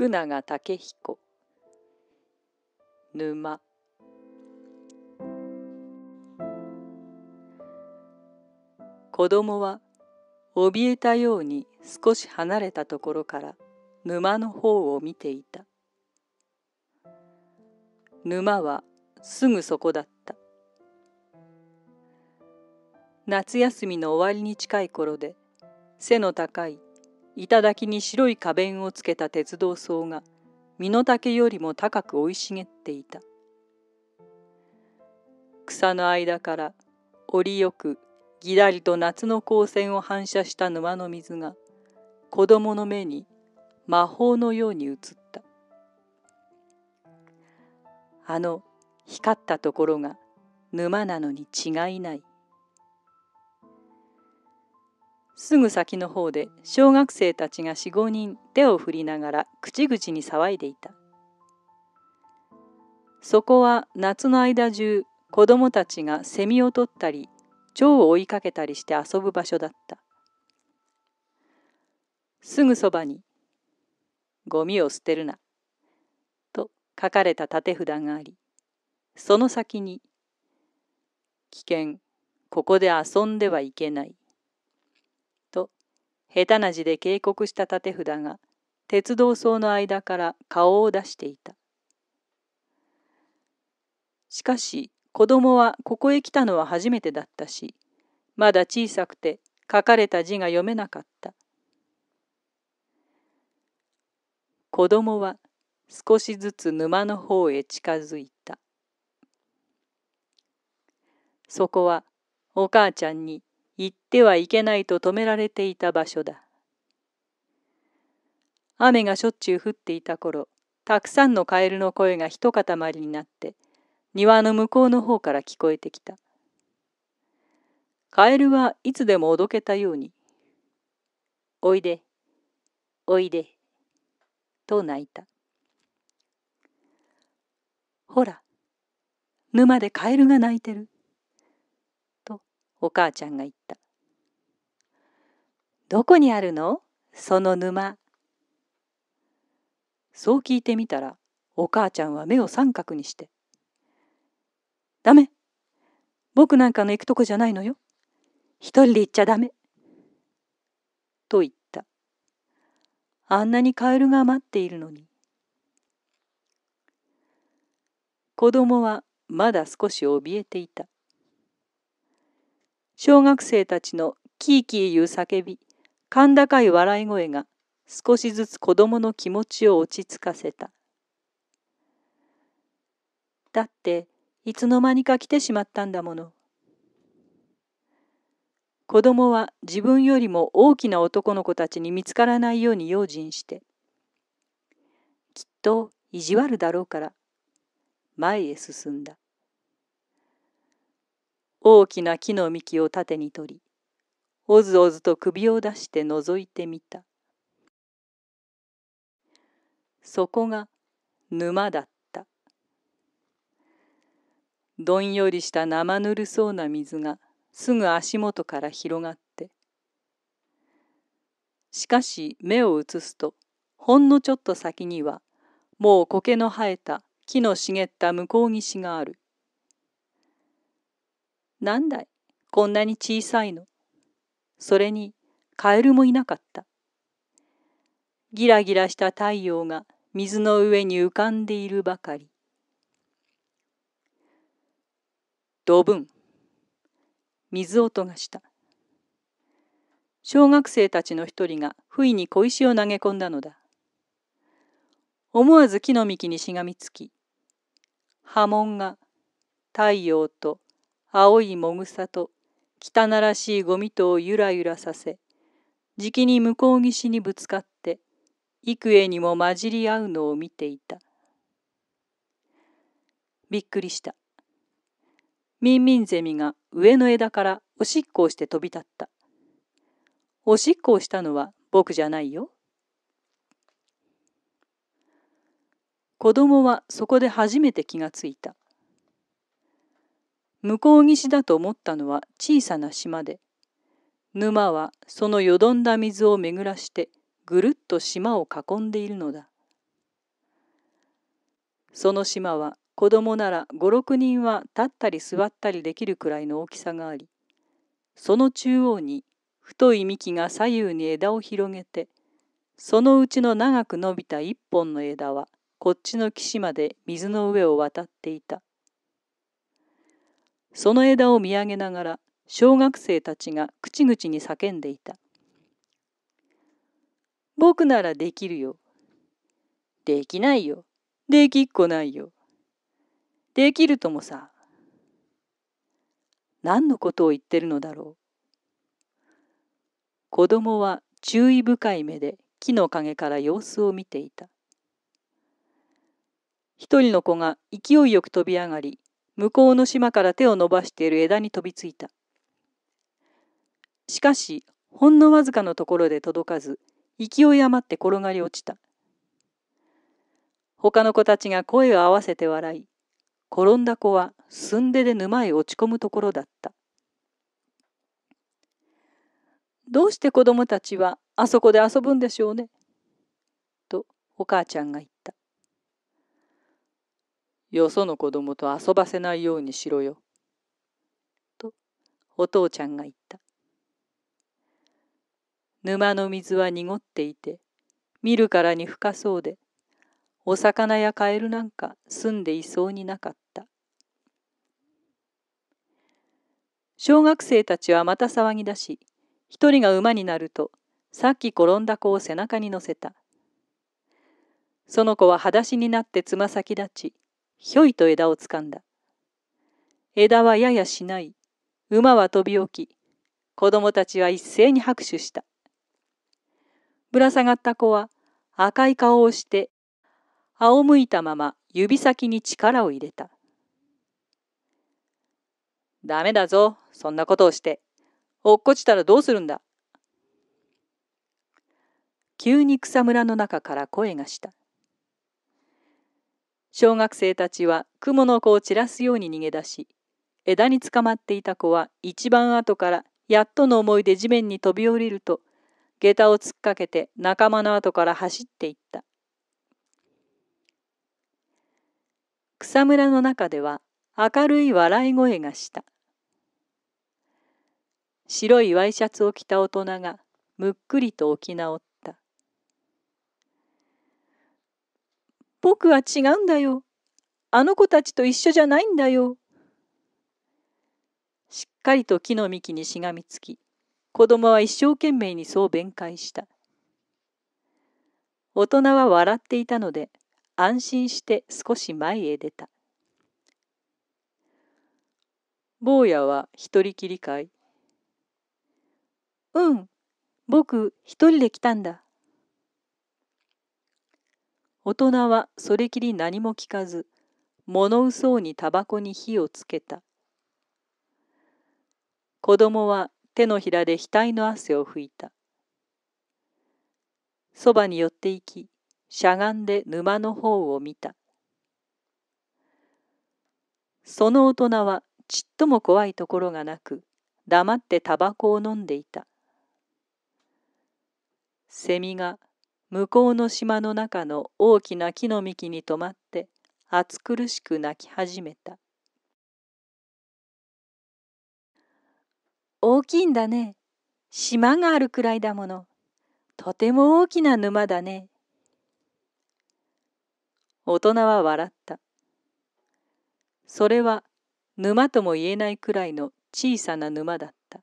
福永武彦沼子供は怯えたように少し離れたところから沼の方を見ていた沼はすぐそこだった夏休みの終わりに近い頃で背の高い頂に白い花弁をつけた鉄道層が身の丈よりも高く生い茂っていた草の間から折りよくぎらりと夏の光線を反射した沼の水が子供の目に魔法のように映ったあの光ったところが沼なのに違いないすぐ先の方で小学生たちが四五人手を振りながら口々に騒いでいた。そこは夏の間中子供たちがセミを取ったり蝶を追いかけたりして遊ぶ場所だった。すぐそばに「ゴミを捨てるな」と書かれた立て札がありその先に「危険ここで遊んではいけない下手な字で警告した立て札が、鉄道層の間から顔を出していた。しかし、子供はここへ来たのは初めてだったし、まだ小さくて書かれた字が読めなかった。子供は少しずつ沼の方へ近づいた。そこはお母ちゃんに行ってはいけないと止められていた場所だ。雨がしょっちゅう降っていた頃、たくさんのカエルの声が一塊になって、庭の向こうの方から聞こえてきた。カエルはいつでもおどけたように、おいで、おいで、と泣いた。ほら、沼でカエルが鳴いてる。お母ちゃんが言った。どこにあるのその沼。そう聞いてみたら、お母ちゃんは目を三角にして。ダメ。僕なんかの行くとこじゃないのよ。一人で行っちゃダメ。と言った。あんなにカエルが待っているのに。子供はまだ少し怯えていた。小学生たちのキーキー言う叫び、甲高い笑い声が少しずつ子供の気持ちを落ち着かせた。だって、いつの間にか来てしまったんだもの。子供は自分よりも大きな男の子たちに見つからないように用心して、きっと意地悪だろうから、前へ進んだ。大きな木の幹を縦に取り、おずおずと首を出して覗いてみた。そこが沼だった。どんよりした生ぬるそうな水がすぐ足元から広がって、しかし目を移すと、ほんのちょっと先には、もう苔の生えた木の茂った向こう岸がある。なんだい、こんなに小さいの。それに、カエルもいなかった。ギラギラした太陽が水の上に浮かんでいるばかり。ドブン。水音がした。小学生たちの一人が不意に小石を投げ込んだのだ。思わず木の幹にしがみつき、波紋が太陽と青いもぐさと汚らしいゴミとをゆらゆらさせ、じきに向こう岸にぶつかって、幾重にも混じり合うのを見ていた。びっくりした。ミンミンゼミが上の枝からおしっこをして飛び立った。おしっこをしたのは僕じゃないよ。子供はそこで初めて気がついた。向こう岸だと思ったのは小さな島で、沼はそのよどんだ水を巡らしてぐるっと島を囲んでいるのだ。その島は子供なら五六人は立ったり座ったりできるくらいの大きさがあり、その中央に太い幹が左右に枝を広げて、そのうちの長く伸びた一本の枝はこっちの岸まで水の上を渡っていた。その枝を見上げながら小学生たちが口々に叫んでいた。僕ならできるよ。できないよ。できっこないよ。できるともさ。何のことを言ってるのだろう。子供は注意深い目で木の陰から様子を見ていた。一人の子が勢いよく飛び上がり、向こうの島から手を伸ばしている枝に飛びついた。しかし、ほんのわずかのところで届かず、勢い余って転がり落ちた。他の子たちが声を合わせて笑い、転んだ子はすんでで沼へ落ち込むところだった。どうして子供たちはあそこで遊ぶんでしょうね。とお母ちゃんが言った。よその子供と遊ばせないようにしろよ。と、お父ちゃんが言った。沼の水は濁っていて、見るからに深そうで、お魚やカエルなんか住んでいそうになかった。小学生たちはまた騒ぎ出し、一人が馬になると、さっき転んだ子を背中に乗せた。その子は裸足になってつま先立ち、ひょいと枝をつかんだ。枝はややしない。馬は飛び起き、子供たちは一斉に拍手した。ぶら下がった子は赤い顔をして、仰向いたまま指先に力を入れた。ダメだぞ、そんなことをして。落っこちたらどうするんだ。急に草むらの中から声がした。小学生たちは蜘蛛の子を散らすように逃げ出し、枝につかまっていた子は一番後からやっとの思いで地面に飛び降りると、下駄を突っかけて仲間の後から走っていった。草むらの中では明るい笑い声がした。白いワイシャツを着た大人がむっくりと沖縄った。僕は違うんだよ。あの子たちと一緒じゃないんだよ。しっかりと木の幹にしがみつき、子供は一生懸命にそう弁解した。大人は笑っていたので、安心して少し前へ出た。坊やは一人きりかいうん、僕一人で来たんだ。大人はそれきり何も聞かず、物うそうにタバコに火をつけた。子供は手のひらで額の汗を拭いた。そばに寄っていき、しゃがんで沼の方を見た。その大人はちっとも怖いところがなく、黙ってタバコを飲んでいた。セミが向こうの島の中の大きな木の幹に止まって暑苦しく泣き始めた。大きいんだね。島があるくらいだもの。とても大きな沼だね。大人は笑った。それは沼とも言えないくらいの小さな沼だった。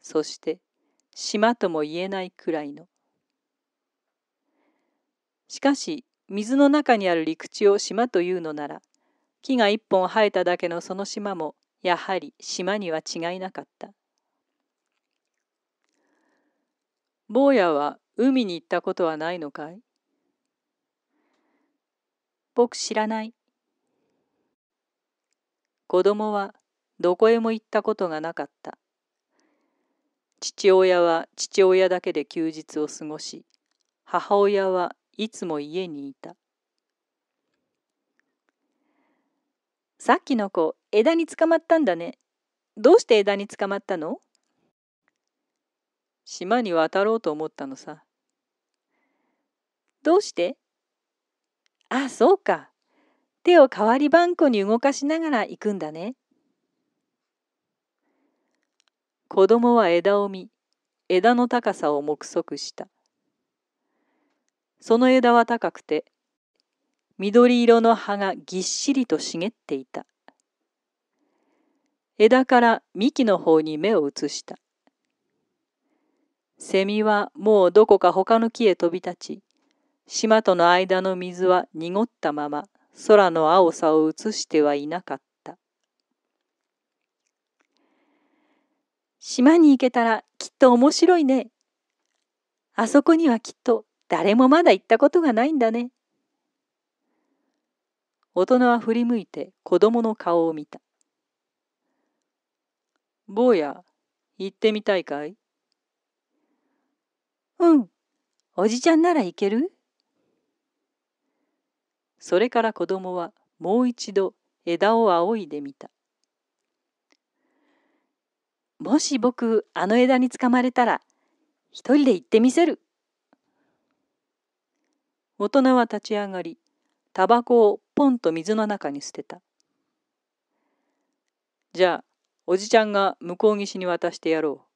そして島とも言えないくらいのしかし、水の中にある陸地を島というのなら、木が一本生えただけのその島も、やはり島には違いなかった。坊やは海に行ったことはないのかい僕知らない。子供はどこへも行ったことがなかった。父親は父親だけで休日を過ごし、母親はいつも家にいた。さっきの子、枝につかまったんだね。どうして枝につかまったの島に渡ろうと思ったのさ。どうしてあ、そうか。手を代わりばんこに動かしながら行くんだね。子供は枝を見、枝の高さを目測した。その枝は高くて、緑色の葉がぎっしりと茂っていた。枝から幹の方に目を移した。セミはもうどこか他の木へ飛び立ち、島との間の水は濁ったまま空の青さを映してはいなかった。島に行けたらきっと面白いね。あそこにはきっと誰もまだ行ったことがないんだね。大人は振り向いて子供の顔を見た。坊や、行ってみたいかいうん、おじちゃんなら行けるそれから子供はもう一度枝を仰いでみた。もし僕あの枝につかまれたら一人で行ってみせる。大人は立ち上がり、タバコをポンと水の中に捨てた。じゃあ、おじちゃんが向こう岸に渡してやろう。